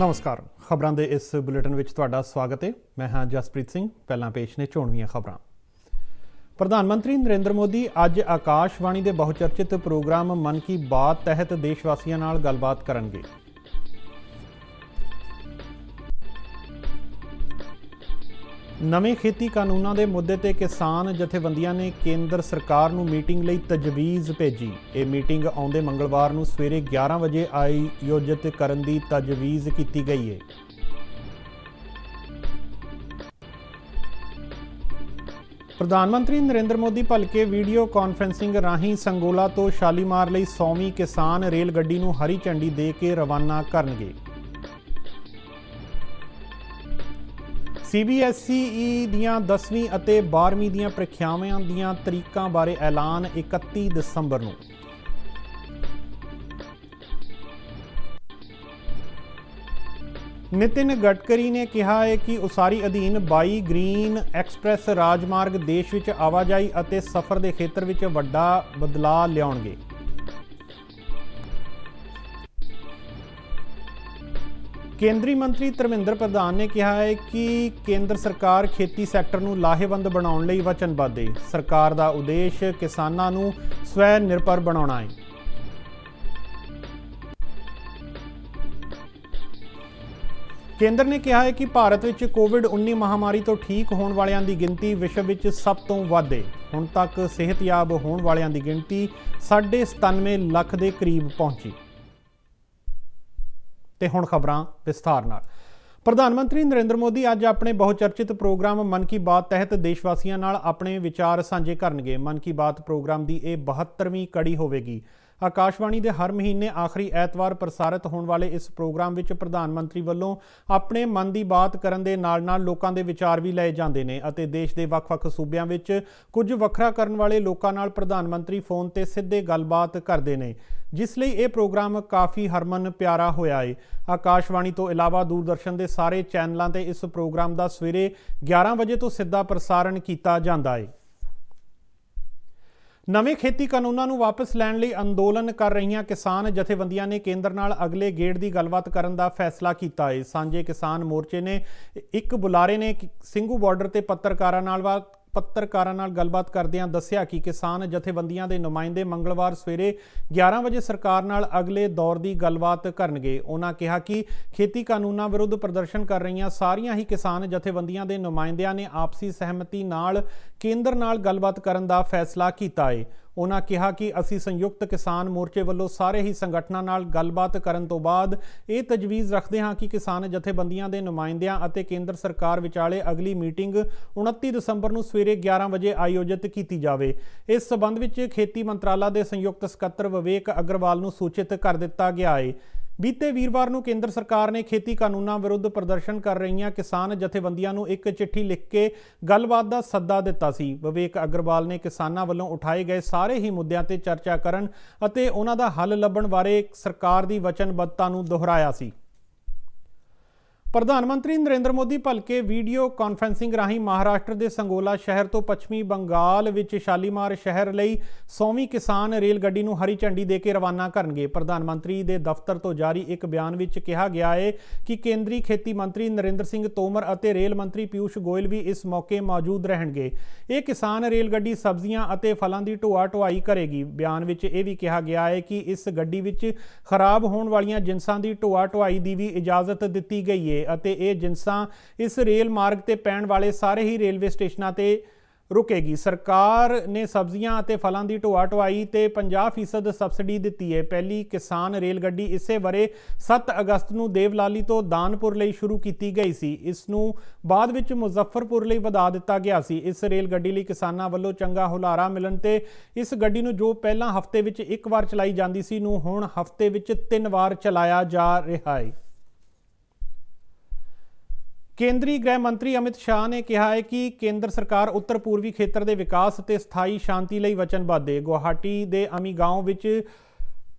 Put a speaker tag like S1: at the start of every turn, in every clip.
S1: ਨਮਸਕਾਰ ਖਬਰਾਂ ਦੇ ਇਸ ਬੁਲੇਟਿਨ ਵਿੱਚ ਤੁਹਾਡਾ ਸਵਾਗਤ ਹੈ ਮੈਂ ਹਾਂ ਜਸਪ੍ਰੀਤ ਸਿੰਘ ਪਹਿਲਾਂ ਪੇਸ਼ ਨੇ ਚੋਣਵੀਆਂ ਖਬਰਾਂ ਪ੍ਰਧਾਨ ਮੰਤਰੀ ਨਰਿੰਦਰ ਮੋਦੀ ਅੱਜ ਆਕਾਸ਼ਵਾਣੀ ਦੇ ਬਹੁਚਰਚਿਤ ਪ੍ਰੋਗਰਾਮ ਮਨ ਕੀ ਬਾਤ ਤਹਿਤ ਦੇਸ਼ਵਾਸੀਆਂ ਨਾਲ ਗੱਲਬਾਤ ਕਰਨਗੇ ਨਵੇਂ ਖੇਤੀ ਕਾਨੂੰਨਾਂ ਦੇ ਮੁੱਦੇ ਤੇ ਕਿਸਾਨ ਜਥੇਬੰਦੀਆਂ ਨੇ ਕੇਂਦਰ ਸਰਕਾਰ ਨੂੰ ਮੀਟਿੰਗ ਲਈ ਤਜਵੀਜ਼ ਭੇਜੀ ਇਹ ਮੀਟਿੰਗ ਆਉਂਦੇ ਮੰਗਲਵਾਰ ਨੂੰ ਸਵੇਰੇ 11 ਵਜੇ ਆਈ ਯੋਜਿਤ ਕਰਨ ਦੀ ਤਜਵੀਜ਼ ਕੀਤੀ ਗਈ ਹੈ ਪ੍ਰਧਾਨ ਮੰਤਰੀ ਨਰਿੰਦਰ ਮੋਦੀ ਭਲਕੇ ਵੀਡੀਓ ਕਾਨਫਰੈਂਸਿੰਗ ਰਾਹੀਂ ਸੰਗੋਲਾ ਤੋਂ ਸ਼ਾਲੀਮਾਰ ਲਈ 100ਵੀਂ ਕਿਸਾਨ ਰੇਲ ਗੱਡੀ ਨੂੰ ਹਰੀ ਝੰਡੀ ਦੇ ਕੇ ਰਵਾਨਾ ਕਰਨਗੇ ਸੀਬੀਐਸਈ ਦੀਆਂ 10ਵੀਂ ਅਤੇ 12ਵੀਂ ਦੀਆਂ ਪ੍ਰੀਖਿਆਵਾਂ ਦੀਆਂ ਤਰੀਕਾਂ ਬਾਰੇ ਐਲਾਨ 31 ਦਸੰਬਰ ਨੂੰ ਨਿਤਿਨ ਗਟਕਰੀ ਨੇ ਕਿਹਾ ਹੈ ਕਿ ਉਸਾਰੀ ਅਧੀਨ 22 ਗ੍ਰੀਨ ਐਕਸਪ੍ਰੈਸ ਰਾਜਮਾਰਗ ਦੇਸ਼ ਵਿੱਚ ਆਵਾਜਾਈ ਅਤੇ ਸਫ਼ਰ ਦੇ ਖੇਤਰ ਵਿੱਚ ਵੱਡਾ ਬਦਲਾਅ ਲਿਆਉਣਗੇ ਕੇਂਦਰੀ ਮੰਤਰੀ ਧਰਮਿੰਦਰ ਪ੍ਰਧਾਨ ਨੇ ਕਿਹਾ ਹੈ ਕਿ ਕੇਂਦਰ ਸਰਕਾਰ ਖੇਤੀ ਸੈਕਟਰ ਨੂੰ ਲਾਹੇਵੰਦ ਬਣਾਉਣ ਲਈ ਵਚਨਬੱਧ ਹੈ ਸਰਕਾਰ ਦਾ ਉਦੇਸ਼ ਕਿਸਾਨਾਂ ਨੂੰ ਸਵੈ ਨਿਰਭਰ ਬਣਾਉਣਾ ਹੈ ਕੇਂਦਰ ਨੇ ਕਿਹਾ ਹੈ ਕਿ ਭਾਰਤ ਵਿੱਚ ਕੋਵਿਡ-19 ਮਹਾਮਾਰੀ ਤੋਂ ਠੀਕ ਹੋਣ ਵਾਲਿਆਂ ਦੀ ਗਿਣਤੀ ਵਿਸ਼ਵ ਵਿੱਚ ਸਭ ਤੋਂ ਵੱਧ ਹੈ ਹੁਣ ਤੱਕ ਸਿਹਤਯਾਬ ਹੋਣ ਵਾਲਿਆਂ ਦੀ ਗਿਣਤੀ 97 ਲੱਖ ਦੇ ਕਰੀਬ ਪਹੁੰਚੀ ਤੇ ਹੁਣ ਖਬਰਾਂ ਵਿਸਥਾਰ ਨਾਲ ਪ੍ਰਧਾਨ ਮੰਤਰੀ ਨਰਿੰਦਰ ਮੋਦੀ ਅੱਜ ਆਪਣੇ ਬਹੁ ਚਰਚਿਤ ਪ੍ਰੋਗਰਾਮ ਮਨ ਕੀ ਬਾਤ ਤਹਿਤ ਦੇਸ਼ਵਾਸੀਆਂ ਨਾਲ ਆਪਣੇ ਵਿਚਾਰ ਸਾਂਝੇ ਕਰਨਗੇ ਮਨ ਕੀ ਬਾਤ ਪ੍ਰੋਗਰਾਮ ਦੀ ਇਹ 72ਵੀਂ ਕੜੀ ਹੋਵੇਗੀ ਆਕਾਸ਼ਵਾਣੀ ਦੇ ਹਰ ਮਹੀਨੇ ਆਖਰੀ ਐਤਵਾਰ ਪ੍ਰਸਾਰਿਤ ਹੋਣ ਵਾਲੇ ਇਸ ਪ੍ਰੋਗਰਾਮ ਵਿੱਚ ਪ੍ਰਧਾਨ ਮੰਤਰੀ ਵੱਲੋਂ ਆਪਣੇ ਮਨ ਦੀ ਬਾਤ ਕਰਨ ਦੇ ਨਾਲ-ਨਾਲ ਲੋਕਾਂ ਦੇ ਵਿਚਾਰ ਵੀ ਲਏ ਜਾਂਦੇ ਨੇ ਅਤੇ ਦੇਸ਼ ਦੇ ਵੱਖ-ਵੱਖ ਸੂਬਿਆਂ ਵਿੱਚ ਕੁਝ ਵੱਖਰਾ ਕਰਨ ਵਾਲੇ ਲੋਕਾਂ ਨਾਲ ਪ੍ਰਧਾਨ ਮੰਤਰੀ ਫੋਨ ਤੇ ਸਿੱਧੇ ਗੱਲਬਾਤ ਕਰਦੇ ਨੇ ਜਿਸ ਲਈ ਇਹ ਪ੍ਰੋਗਰਾਮ ਕਾਫੀ ਹਰਮਨ ਪਿਆਰਾ ਹੋਇਆ ਹੈ ਆਕਾਸ਼ਵਾਣੀ ਤੋਂ ਇਲਾਵਾ ਦੂਰਦਰਸ਼ਨ ਦੇ ਸਾਰੇ ਚੈਨਲਾਂ ਤੇ ਇਸ ਪ੍ਰੋਗਰਾਮ ਦਾ ਸਵੇਰੇ 11 ਵਜੇ ਤੋਂ ਸਿੱਧਾ ਪ੍ਰਸਾਰਣ ਕੀਤਾ ਜਾਂਦਾ ਹੈ ਨਵੇਂ ਖੇਤੀ ਕਾਨੂੰਨਾਂ ਨੂੰ ਵਾਪਸ ਲੈਣ ਲਈ ਅੰਦੋਲਨ ਕਰ ਰਹੀਆਂ ਕਿਸਾਨ ਜਥੇਬੰਦੀਆਂ ਨੇ ਕੇਂਦਰ ਨਾਲ ਅਗਲੇ ਗੇੜ ਦੀ ਗੱਲਬਾਤ ਕਰਨ ਦਾ ਫੈਸਲਾ ਕੀਤਾ ਹੈ ਸਾਂਝੇ ਕਿਸਾਨ ਮੋਰਚੇ ਨੇ ਇੱਕ ਬੁਲਾਰੇ ਨੇ ਸਿੰਘੂ ਬਾਰਡਰ ਤੇ ਪੱਤਰਕਾਰਾਂ ਨਾਲ ਪੱਤਰਕਾਰਾਂ ਨਾਲ ਗੱਲਬਾਤ ਕਰਦਿਆਂ ਦੱਸਿਆ ਕਿ ਕਿਸਾਨ ਜਥੇਬੰਦੀਆਂ ਦੇ ਨੁਮਾਇੰਦੇ ਮੰਗਲਵਾਰ ਸਵੇਰੇ 11 ਵਜੇ ਸਰਕਾਰ ਨਾਲ ਅਗਲੇ ਦੌਰ ਦੀ ਗੱਲਬਾਤ ਕਰਨਗੇ ਉਹਨਾਂ ਕਿਹਾ ਕਿ ਖੇਤੀ ਕਾਨੂੰਨਾਂ ਵਿਰੁੱਧ ਪ੍ਰਦਰਸ਼ਨ ਕਰ ਰਹੀਆਂ ਸਾਰੀਆਂ ਹੀ ਕਿਸਾਨ ਜਥੇਬੰਦੀਆਂ ਦੇ ਨੁਮਾਇੰਦਿਆਂ ਨੇ ਆਪਸੀ ਸਹਿਮਤੀ ਨਾਲ ਕੇਂਦਰ ਨਾਲ ਗੱਲਬਾਤ ਕਰਨ ਦਾ ਫੈਸਲਾ ਕੀਤਾ ਹੈ ਉਹਨਾਂ ਕਿਹਾ ਕਿ ਅਸੀਂ ਸੰਯੁਕਤ ਕਿਸਾਨ ਮੋਰਚੇ ਵੱਲੋਂ ਸਾਰੇ ਹੀ ਸੰਗਠਨਾਂ ਨਾਲ ਗੱਲਬਾਤ ਕਰਨ ਤੋਂ ਬਾਅਦ ਇਹ ਤਜਵੀਜ਼ ਰੱਖਦੇ ਹਾਂ ਕਿ ਕਿਸਾਨ ਜਥੇਬੰਦੀਆਂ ਦੇ ਨੁਮਾਇੰਦਿਆਂ ਅਤੇ ਕੇਂਦਰ ਸਰਕਾਰ ਵਿਚਾਲੇ ਅਗਲੀ ਮੀਟਿੰਗ 29 ਦਸੰਬਰ ਨੂੰ ਸਵੇਰੇ 11 ਵਜੇ ਆਯੋਜਿਤ ਕੀਤੀ ਜਾਵੇ ਇਸ ਸਬੰਧ ਵਿੱਚ ਖੇਤੀ ਮੰਤਰਾਲਾ ਦੇ ਸੰਯੁਕਤ ਸਕੱਤਰ ਵਿਵੇਕ ਅਗਰਵਾਲ ਨੂੰ ਸੂਚਿਤ ਕਰ ਦਿੱਤਾ ਗਿਆ ਹੈ ਬੀਤੇ ਵੀਰਵਾਰ ਨੂੰ ਕੇਂਦਰ ਸਰਕਾਰ ਨੇ ਖੇਤੀ ਕਾਨੂੰਨਾਂ ਵਿਰੁੱਧ ਪ੍ਰਦਰਸ਼ਨ ਕਰ ਰਹੀਆਂ ਕਿਸਾਨ ਜਥੇਬੰਦੀਆਂ ਨੂੰ ਇੱਕ ਚਿੱਠੀ ਲਿਖ ਕੇ ਗੱਲਬਾਤ ਦਾ ਸੱਦਾ ਦਿੱਤਾ ਸੀ ਵਿਵੇਕ ਅਗਰਵਾਲ ਨੇ ਕਿਸਾਨਾਂ ਵੱਲੋਂ ਉਠਾਏ ਗਏ ਸਾਰੇ ਹੀ ਮੁੱਦਿਆਂ ਤੇ ਚਰਚਾ ਕਰਨ ਅਤੇ ਉਹਨਾਂ ਦਾ ਹੱਲ ਲੱਭਣ ਬਾਰੇ ਸਰਕਾਰ ਦੀ ਵਚਨਬੱਧਤਾ ਨੂੰ ਦੁਹਰਾਇਆ ਸੀ ਪ੍ਰਧਾਨ ਮੰਤਰੀ ਨਰਿੰਦਰ ਮੋਦੀ ਭਲਕੇ ਵੀਡੀਓ ਕਾਨਫਰੈਂਸਿੰਗ ਰਾਹੀਂ ਮਹਾਰਾਸ਼ਟਰ ਦੇ ਸੰਗੋਲਾ ਸ਼ਹਿਰ ਤੋਂ ਪੱਛਮੀ ਬੰਗਾਲ ਵਿੱਚ ਸ਼ਾਲੀਮਾਰ ਸ਼ਹਿਰ ਲਈ 100ਵੀਂ ਕਿਸਾਨ ਰੇਲ ਗੱਡੀ ਨੂੰ ਹਰੀ ਝੰਡੀ ਦੇ ਕੇ ਰਵਾਨਾ ਕਰਨਗੇ ਪ੍ਰਧਾਨ ਮੰਤਰੀ ਦੇ ਦਫ਼ਤਰ ਤੋਂ ਜਾਰੀ ਇੱਕ ਬਿਆਨ ਵਿੱਚ ਕਿਹਾ ਗਿਆ ਹੈ ਕਿ ਕੇਂਦਰੀ ਖੇਤੀ ਮੰਤਰੀ ਨਰਿੰਦਰ ਸਿੰਘ ਤੋਮਰ ਅਤੇ ਰੇਲ ਮੰਤਰੀ ਪਿਊਸ਼ ਗੋਇਲ ਵੀ ਇਸ ਮੌਕੇ ਮੌਜੂਦ ਰਹਿਣਗੇ ਇਹ ਕਿਸਾਨ ਰੇਲ ਗੱਡੀ ਸਬਜ਼ੀਆਂ ਅਤੇ ਫਲਾਂ ਦੀ ਢੋਆ ਢੁਆਈ ਕਰੇਗੀ ਬਿਆਨ ਵਿੱਚ ਇਹ ਵੀ ਕਿਹਾ ਗਿਆ ਹੈ ਕਿ ਇਸ ਗੱਡੀ ਵਿੱਚ ਖਰਾਬ ਹੋਣ ਵਾਲੀਆਂ ਜਿੰਸਾਂ ਦੀ ਢੋਆ ਢੁਆਈ ਦੀ ਵੀ ਇਜਾਜ਼ਤ ਦਿੱਤੀ ਗਈ ਹੈ ਹੋਣਗੇ ਅਤੇ ਇਹ ਜਿੰਸਾਂ ਇਸ ਰੇਲ ਮਾਰਗ ਤੇ ਪੈਣ ਵਾਲੇ ਸਾਰੇ ਹੀ ਰੇਲਵੇ ਸਟੇਸ਼ਨਾਂ ਤੇ ਰੁਕੇਗੀ ਸਰਕਾਰ ਨੇ ਸਬਜ਼ੀਆਂ ਅਤੇ ਫਲਾਂ ਦੀ ਢੋਆ ਟੋਆਈ ਤੇ 50% ਸਬਸਿਡੀ ਦਿੱਤੀ ਹੈ ਪਹਿਲੀ ਕਿਸਾਨ ਰੇਲ ਗੱਡੀ ਇਸੇ ਬਰੇ 7 ਅਗਸਤ ਨੂੰ ਦੇਵਲਾਲੀ ਤੋਂ ਦਾਨਪੁਰ ਲਈ ਸ਼ੁਰੂ ਕੀਤੀ ਗਈ ਸੀ ਇਸ ਨੂੰ ਬਾਅਦ ਵਿੱਚ ਮੁਜ਼ੱਫਰਪੁਰ ਲਈ ਵਧਾ ਦਿੱਤਾ ਗਿਆ ਸੀ ਇਸ ਰੇਲ ਗੱਡੀ ਲਈ ਕਿਸਾਨਾਂ ਵੱਲੋਂ ਚੰਗਾ ਹੁਲਾਰਾ ਮਿਲਣ ਤੇ ਇਸ ਗੱਡੀ ਨੂੰ ਜੋ ਪਹਿਲਾਂ ਹਫ਼ਤੇ ਵਿੱਚ ਇੱਕ ਵਾਰ ਚਲਾਈ ਜਾਂਦੀ ਸੀ ਨੂੰ ਹੁਣ ਹਫ਼ਤੇ ਵਿੱਚ ਤਿੰਨ ਵਾਰ ਚਲਾਇਆ ਜਾ ਰਿਹਾ ਹੈ ਕੇਂਦਰੀ ਗ੍ਰਹਿ ਮੰਤਰੀ ਅਮਿਤ ਸ਼ਾਹ ਨੇ ਕਿਹਾ ਹੈ ਕਿ ਕੇਂਦਰ ਸਰਕਾਰ ਉੱਤਰ ਪੂਰਬੀ ਖੇਤਰ ਦੇ ਵਿਕਾਸ ਅਤੇ ਸਥਾਈ ਸ਼ਾਂਤੀ ਲਈ ਵਚਨਬੱਧ ਹੈ ਗੁਹਾਟੀ ਦੇ ਅਮੀਗਾਉਂ ਵਿੱਚ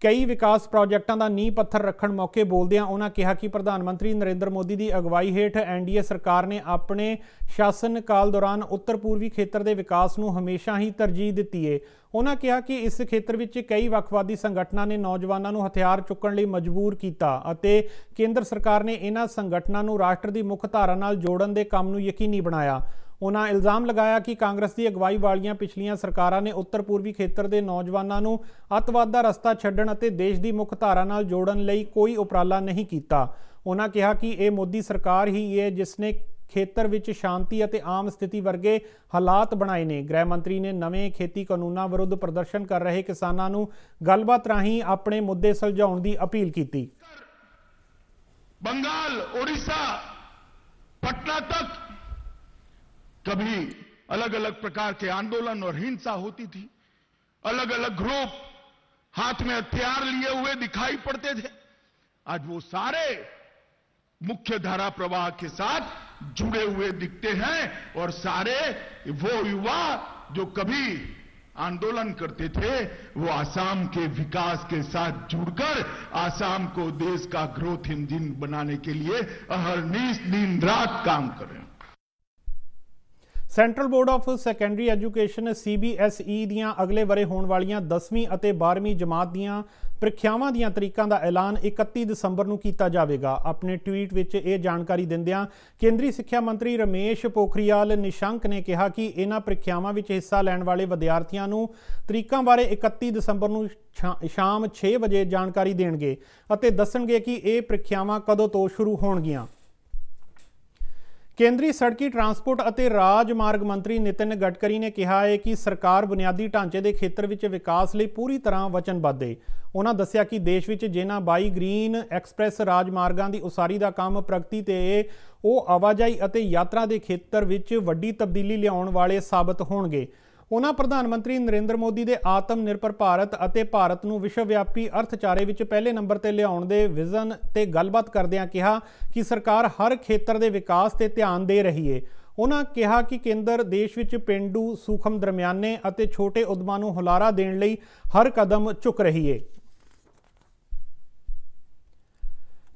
S1: ਕਈ ਵਿਕਾਸ ਪ੍ਰੋਜੈਕਟਾਂ ਦਾ ਨੀਂਹ ਪੱਥਰ ਰੱਖਣ ਮੌਕੇ ਬੋਲਦਿਆਂ ਉਹਨਾਂ ਕਿਹਾ ਕਿ ਪ੍ਰਧਾਨ ਮੰਤਰੀ ਨਰਿੰਦਰ ਮੋਦੀ ਦੀ ਅਗਵਾਈ ਹੇਠ ਐਨਡੀਏ ਸਰਕਾਰ ਨੇ ਆਪਣੇ ਸ਼ਾਸਨ ਕਾਲ ਦੌਰਾਨ ਉੱਤਰ ਪੂਰਬੀ ਖੇਤਰ ਦੇ ਵਿਕਾਸ ਨੂੰ ਹਮੇਸ਼ਾ ਹੀ ਤਰਜੀਹ ਦਿੱਤੀ ਏ ਉਹਨਾਂ ਕਿਹਾ ਕਿ ਇਸ ਖੇਤਰ ਵਿੱਚ ਕਈ ਵੱਖਵਾਦੀ ਸੰਗਠਨਾਂ ਨੇ ਨੌਜਵਾਨਾਂ ਨੂੰ ਹਥਿਆਰ ਚੁੱਕਣ ਲਈ ਮਜਬੂਰ ਕੀਤਾ ਅਤੇ ਕੇਂਦਰ ਸਰਕਾਰ ਨੇ ਇਹਨਾਂ ਸੰਗਠਨਾਂ ਨੂੰ ਰਾਸ਼ਟਰ ਦੀ ਮੁੱਖ ਧਾਰਾ ਨਾਲ ਜੋੜਨ ਦੇ ਕੰਮ ਨੂੰ ਯਕੀਨੀ ਬਣਾਇਆ ਉਹਨਾਂ ਇਲਜ਼ਾਮ ਲਗਾਇਆ ਕਿ ਕਾਂਗਰਸ ਦੀ ਅਗਵਾਈ ਵਾਲੀਆਂ ਪਿਛਲੀਆਂ ਸਰਕਾਰਾਂ ਨੇ ਉੱਤਰ ਪੂਰਬੀ ਖੇਤਰ ਦੇ ਨੌਜਵਾਨਾਂ ਨੂੰ ਅਤਵਾਦ ਦਾ ਰਸਤਾ ਛੱਡਣ ਅਤੇ ਦੇਸ਼ ਦੀ ਮੁੱਖ ਧਾਰਾ ਨਾਲ ਜੋੜਨ ਲਈ ਕੋਈ ਉਪਰਾਲਾ ਨਹੀਂ ਕੀਤਾ ਉਹਨਾਂ ਕਿਹਾ ਕਿ ਇਹ ਮੋਦੀ ਸਰਕਾਰ ਹੀ ਹੈ ਜਿਸ ਨੇ ਖੇਤਰ ਵਿੱਚ ਸ਼ਾਂਤੀ ਅਤੇ ਆਮ ਸਥਿਤੀ ਵਰਗੇ ਹਾਲਾਤ ਬਣਾਏ ਨੇ ਗ੍ਰਹਿ ਮੰਤਰੀ ਨੇ ਨਵੇਂ ਖੇਤੀ ਕਾਨੂੰਨਾਂ ਵਿਰੁੱਧ ਪ੍ਰਦਰਸ਼ਨ ਕਰ ਰਹੇ ਕਿਸਾਨਾਂ ਨੂੰ ਗੱਲਬਾਤ ਰਾਹੀਂ ਆਪਣੇ ਮੁੱਦੇ ਸੁਲਝਾਉਣ ਦੀ ਅਪੀਲ ਕੀਤੀ ਬੰਗਾਲ ਓਡੀਸ਼ਾ ਪਟਨਾ ਤੱਕ कभी अलग अलग प्रकार के आंदोलन और हिंसा होती थी अलग अलग ग्रुप हाथ में हथियार लिए हुए दिखाई पड़ते थे आज वो सारे मुख्य धारा प्रवाह के साथ जुड़े हुए दिखते हैं और सारे वो युवा जो कभी आंदोलन करते थे वो आसाम के विकास के साथ जुड़कर आसाम को देश का ग्रोथ इंजन बनाने के लिए निश दिन रात काम कर रहे हैं central board of secondary education CBSE ਦੀਆਂ ਅਗਲੇ ਬਰੇ ਹੋਣ ਵਾਲੀਆਂ 10ਵੀਂ ਅਤੇ 12ਵੀਂ ਜਮਾਤ ਦੀਆਂ ਪ੍ਰੀਖਿਆਵਾਂ ਦੀਆਂ ਤਰੀਕਾਂ ਦਾ ਐਲਾਨ 31 ਦਸੰਬਰ ਨੂੰ ਕੀਤਾ ਜਾਵੇਗਾ ਆਪਣੇ ਟਵੀਟ ਵਿੱਚ ਇਹ ਜਾਣਕਾਰੀ ਦਿੰਦਿਆਂ ਕੇਂਦਰੀ ਸਿੱਖਿਆ ਮੰਤਰੀ ਰਮੇਸ਼ ਪੋਖਰੀਆਲ ਨਿਸ਼ੰਕ ਨੇ ਕਿਹਾ ਕਿ ਇਹਨਾਂ ਪ੍ਰੀਖਿਆਵਾਂ ਵਿੱਚ ਹਿੱਸਾ ਲੈਣ ਵਾਲੇ ਵਿਦਿਆਰਥੀਆਂ ਨੂੰ ਤਰੀਕਾਂ ਬਾਰੇ 31 ਦਸੰਬਰ ਨੂੰ ਸ਼ਾਮ 6 ਵਜੇ ਜਾਣਕਾਰੀ ਦੇਣਗੇ ਅਤੇ ਦੱਸਣਗੇ ਕਿ ਇਹ ਪ੍ਰੀਖਿਆਵਾਂ ਕਦੋਂ ਤੋਂ ਸ਼ੁਰੂ ਹੋਣਗੀਆਂ ਕੇਂਦਰੀ ਸੜਕੀ ਟਰਾਂਸਪੋਰਟ ਅਤੇ ਰਾਜ ਮਾਰਗ ਮੰਤਰੀ ਨਿਤਿਨ ਗਡਕਰੀ ਨੇ ਕਿਹਾ ਹੈ ਕਿ ਸਰਕਾਰ ਬੁਨਿਆਦੀ ਢਾਂਚੇ ਦੇ ਖੇਤਰ ਵਿੱਚ ਵਿਕਾਸ ਲਈ ਪੂਰੀ ਤਰ੍ਹਾਂ ਵਚਨਬੱਧ ਹੈ। ਉਹਨਾਂ ਦੱਸਿਆ ਕਿ ਦੇਸ਼ ਵਿੱਚ ਜਿਨ੍ਹਾਂ 22 ਗ੍ਰੀਨ ਐਕਸਪ੍ਰੈਸ ਰਾਜ ਮਾਰਗਾਂ ਦੀ ਉਸਾਰੀ ਦਾ ਕੰਮ ਪ੍ਰਗਤੀ ਤੇ ਉਹ ਆਵਾਜਾਈ ਅਤੇ ਯਾਤਰਾ ਦੇ ਖੇਤਰ ਵਿੱਚ ਵੱਡੀ ਤਬਦੀਲੀ ਲਿਆਉਣ ਵਾਲੇ ਸਾਬਤ ਹੋਣਗੇ। ਉਹਨਾਂ ਪ੍ਰਧਾਨ ਮੰਤਰੀ ਨਰਿੰਦਰ ਮੋਦੀ ਦੇ ਆਤਮ ਨਿਰਭਰ ਭਾਰਤ ਅਤੇ ਭਾਰਤ ਨੂੰ ਵਿਸ਼ਵ ਵਿਆਪੀ ਅਰਥਚਾਰੇ ਵਿੱਚ ਪਹਿਲੇ ਨੰਬਰ ਤੇ ਲਿਆਉਣ ਦੇ ਵਿਜ਼ਨ ਤੇ ਗੱਲਬਾਤ ਕਰਦਿਆਂ ਕਿਹਾ ਕਿ ਸਰਕਾਰ ਹਰ ਖੇਤਰ ਦੇ ਵਿਕਾਸ ਤੇ ਧਿਆਨ ਦੇ ਰਹੀ ਏ ਉਹਨਾਂ ਕਿਹਾ ਕਿ ਕੇਂਦਰ ਦੇਸ਼ ਵਿੱਚ ਪਿੰਡੂ ਸੂਖਮ ਦਰਮਿਆਨੇ ਅਤੇ ਛੋਟੇ ਉਦਮਾਂ ਨੂੰ ਹੁਲਾਰਾ ਦੇਣ ਲਈ ਹਰ ਕਦਮ ਚੁੱਕ ਰਹੀ ਏ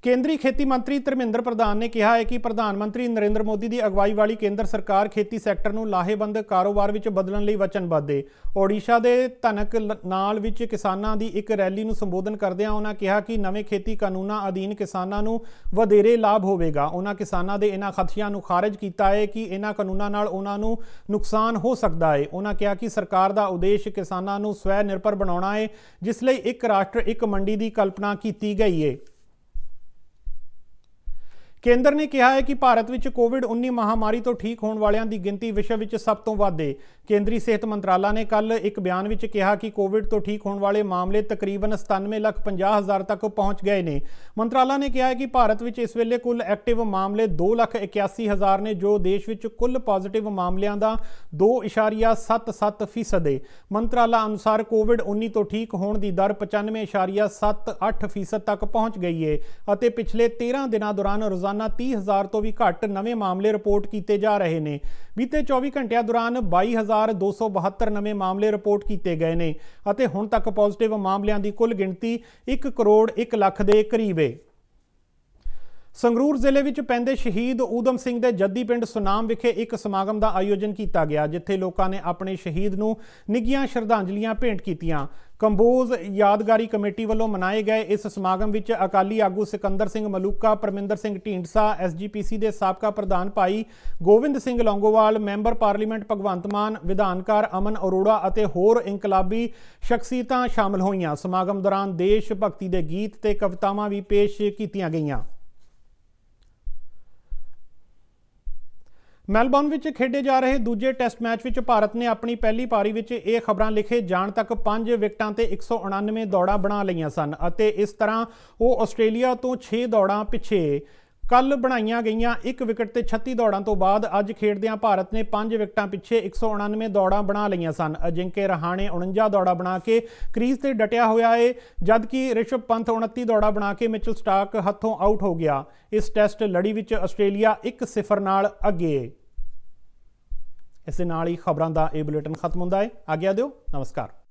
S1: ਕੇਂਦਰੀ ਖੇਤੀ ਮੰਤਰੀ ਧਰਮਿੰਦਰ ਪ੍ਰਧਾਨ ਨੇ ਕਿਹਾ ਹੈ ਕਿ ਪ੍ਰਧਾਨ ਮੰਤਰੀ ਨਰਿੰਦਰ ਮੋਦੀ ਦੀ ਅਗਵਾਈ ਵਾਲੀ ਕੇਂਦਰ ਸਰਕਾਰ ਖੇਤੀ ਸੈਕਟਰ ਨੂੰ ਲਾਹੇਵੰਦ ਕਾਰੋਬਾਰ ਵਿੱਚ ਬਦਲਣ ਲਈ ਵਚਨਬੱਧ ਹੈ ਓਡੀਸ਼ਾ ਦੇ ਧਨਕ ਨਾਲ ਵਿੱਚ ਕਿਸਾਨਾਂ ਦੀ ਇੱਕ ਰੈਲੀ ਨੂੰ ਸੰਬੋਧਨ ਕਰਦਿਆਂ ਉਹਨਾਂ ਕਿਹਾ ਕਿ ਨਵੇਂ ਖੇਤੀ ਕਾਨੂੰਨਾਂ ਅਧੀਨ ਕਿਸਾਨਾਂ ਨੂੰ ਵਧੇਰੇ ਲਾਭ ਹੋਵੇਗਾ ਉਹਨਾਂ ਕਿਸਾਨਾਂ ਦੇ ਇਹਨਾਂ ਖਤਰਿਆਂ ਨੂੰ ਖਾਰਜ ਕੀਤਾ ਹੈ ਕਿ ਇਹਨਾਂ ਕਾਨੂੰਨਾਂ ਨਾਲ ਉਹਨਾਂ ਨੂੰ ਨੁਕਸਾਨ ਹੋ ਸਕਦਾ ਹੈ ਉਹਨਾਂ ਕਿਹਾ ਕਿ ਸਰਕਾਰ ਦਾ ਉਦੇਸ਼ ਕਿਸਾਨਾਂ ਨੂੰ ਸਵੈ ਨਿਰਭਰ ਬਣਾਉਣਾ ਹੈ ਜਿਸ ਲਈ ਇੱਕ ਰਾਸ਼ਟਰ ਇੱਕ ਮੰਡੀ ਦੀ ਕਲਪਨਾ ਕੀਤੀ ਗਈ ਹੈ ਕੇਂਦਰ ਨੇ ਕਿਹਾ ਹੈ ਕਿ ਭਾਰਤ ਵਿੱਚ ਕੋਵਿਡ-19 ਮਹਾਮਾਰੀ ਤੋਂ ਠੀਕ ਹੋਣ ਵਾਲਿਆਂ ਦੀ ਗਿਣਤੀ ਵਿਸ਼ਵ ਵਿੱਚ ਸਭ ਤੋਂ ਵੱਧ ਹੈ ਕੇਂਦਰੀ ਸਿਹਤ ਮੰਤਰਾਲਾ ਨੇ ਕੱਲ ਇੱਕ ਬਿਆਨ ਵਿੱਚ ਕਿਹਾ ਕਿ ਕੋਵਿਡ ਤੋਂ ਠੀਕ ਹੋਣ ਵਾਲੇ ਮਾਮਲੇ ਤਕਰੀਬਨ 97,50,000 ਲੱਖ ਤੱਕ ਪਹੁੰਚ ਗਏ ਨੇ ਮੰਤਰਾਲਾ ਨੇ ਕਿਹਾ ਹੈ ਕਿ ਭਾਰਤ ਵਿੱਚ ਇਸ ਵੇਲੇ ਕੁੱਲ ਐਕਟਿਵ ਮਾਮਲੇ 2,81,000 ਨੇ ਜੋ ਦੇਸ਼ ਵਿੱਚ ਕੁੱਲ ਪੋਜ਼ਿਟਿਵ ਮਾਮਲਿਆਂ ਦਾ 2.77% ਦੇ ਮੰਤਰਾਲਾ ਅਨੁਸਾਰ ਕੋਵਿਡ-19 ਤੋਂ ਠੀਕ ਹੋਣ ਦੀ ਦਰ 95.78% ਤੱਕ ਪਹੁੰਚ ਗਈ ਹੈ ਅਤੇ ਪਿਛਲੇ 13 ਦਿਨਾਂ ਦੌਰਾਨ ਰੋਜ਼ਾਨਾ 30000 ਤੋਂ ਵੀ ਘੱਟ ਨਵੇਂ ਮਾਮਲੇ ਰਿਪੋਰਟ ਕੀਤੇ ਜਾ ਰਹੇ ਨੇ ਬੀਤੇ 24 ਘੰਟਿਆਂ ਦੌਰਾਨ 22 1272 ਨਵੇਂ ਮਾਮਲੇ ਰਿਪੋਰਟ ਕੀਤੇ ਗਏ ਨੇ ਅਤੇ ਹੁਣ ਤੱਕ ਪੋਜ਼ਿਟਿਵ ਮਾਮਲਿਆਂ ਦੀ ਕੁੱਲ ਗਿਣਤੀ 1 ਕਰੋੜ 1 ਲੱਖ ਦੇ ਕਰੀਬ ਹੈ ਸੰਗਰੂਰ ਜ਼ਿਲ੍ਹੇ ਵਿੱਚ ਪੈਂਦੇ ਸ਼ਹੀਦ ਊਦਮ ਸਿੰਘ ਦੇ ਜੱਦੀ ਪਿੰਡ ਸੁਨਾਮ ਵਿਖੇ ਇੱਕ ਸਮਾਗਮ ਦਾ ਆਯੋਜਨ ਕੀਤਾ ਗਿਆ ਜਿੱਥੇ ਲੋਕਾਂ ਨੇ ਆਪਣੇ ਸ਼ਹੀਦ ਨੂੰ ਨਿੱਘੀਆਂ ਸ਼ਰਧਾਂਜਲੀਆਂ ਭੇਂਟ ਕੀਤੀਆਂ ਕੰਬੋਜ਼ ਯਾਦਗਾਰੀ ਕਮੇਟੀ ਵੱਲੋਂ ਮਨਾਏ ਗਏ ਇਸ ਸਮਾਗਮ ਵਿੱਚ ਅਕਾਲੀ ਆਗੂ ਸਿਕੰਦਰ ਸਿੰਘ ਮਲੂਕਾ ਪਰਮਿੰਦਰ ਸਿੰਘ ਢੀਂਡਸਾ ਐਸਜੀਪੀਸੀ ਦੇ ਸਾਬਕਾ ਪ੍ਰਧਾਨ ਭਾਈ ਗੋਵਿੰਦ ਸਿੰਘ ਲੌਂਗੋਵਾਲ ਮੈਂਬਰ ਪਾਰਲੀਮੈਂਟ ਭਗਵੰਤ ਮਾਨ ਵਿਧਾਨਕਾਰ ਅਮਨ ਅਰੋੜਾ ਅਤੇ ਹੋਰ ਇਨਕਲਾਬੀ ਸ਼ਖਸੀਅਤਾਂ ਸ਼ਾਮਲ ਹੋਈਆਂ ਸਮਾਗਮ ਦੌਰਾਨ ਦੇਸ਼ ਭਗਤੀ ਦੇ ਗੀਤ ਤੇ ਕਵਿਤਾਵਾਂ ਵੀ ਪੇਸ਼ ਕੀਤੀਆਂ ਗਈਆਂ ਮੈਲਬੌਰਨ ਵਿੱਚ ਖੇਡੇ ਜਾ ਰਹੇ ਦੂਜੇ ਟੈਸਟ ਮੈਚ ਵਿੱਚ ਭਾਰਤ ਨੇ ਆਪਣੀ ਪਹਿਲੀ ਪਾਰੀ ਵਿੱਚ ਇਹ ਖਬਰਾਂ ਲਿਖੇ ਜਾਣ ਤੱਕ 5 ਵਿਕਟਾਂ ਤੇ 199 ਦੌੜਾਂ ਬਣਾ ਲਈਆਂ ਸਨ ਅਤੇ ਇਸ ਤਰ੍ਹਾਂ ਉਹ ਆਸਟ੍ਰੇਲੀਆ ਤੋਂ 6 ਦੌੜਾਂ ਪਿੱਛੇ ਕੱਲ ਬਣਾਈਆਂ ਗਈਆਂ ਇੱਕ ਵਿਕਟ ਤੇ 36 ਦੌੜਾਂ ਤੋਂ ਬਾਅਦ ਅੱਜ ਖੇਡਦਿਆਂ ਭਾਰਤ ਨੇ 5 ਵਿਕਟਾਂ ਪਿੱਛੇ 199 ਦੌੜਾਂ ਬਣਾ ਲਈਆਂ ਸਨ ਅਜਿੰਕੇ ਰਹਾਣੇ 49 ਦੌੜਾਂ ਬਣਾ ਕੇ ਕ੍ਰੀਜ਼ ਤੇ ਡਟਿਆ ਹੋਇਆ ਏ ਜਦਕਿ ਰਿਸ਼ਭ ਪੰਥ 29 ਦੌੜਾਂ ਬਣਾ ਕੇ ਮਿਚਲ ਸਟਾਰਕ ਹੱਥੋਂ ਆਊਟ ਹੋ ਗਿਆ ਇਸ ਟੈਸਟ ਲੜੀ ਵਿੱਚ ਆਸਟ੍ਰੇਲੀਆ 1-0 ਨਾਲ ਅੱਗੇ ਇਸੇ ਇਸ ਦੇ ਨਾਲ ਹੀ ਖਬਰਾਂ ਦਾ ਇਹ ਬੁਲੇਟਿਨ ਖਤਮ ਹੁੰਦਾ ਹੈ ਆਗਿਆ ਦਿਓ ਨਮਸਕਾਰ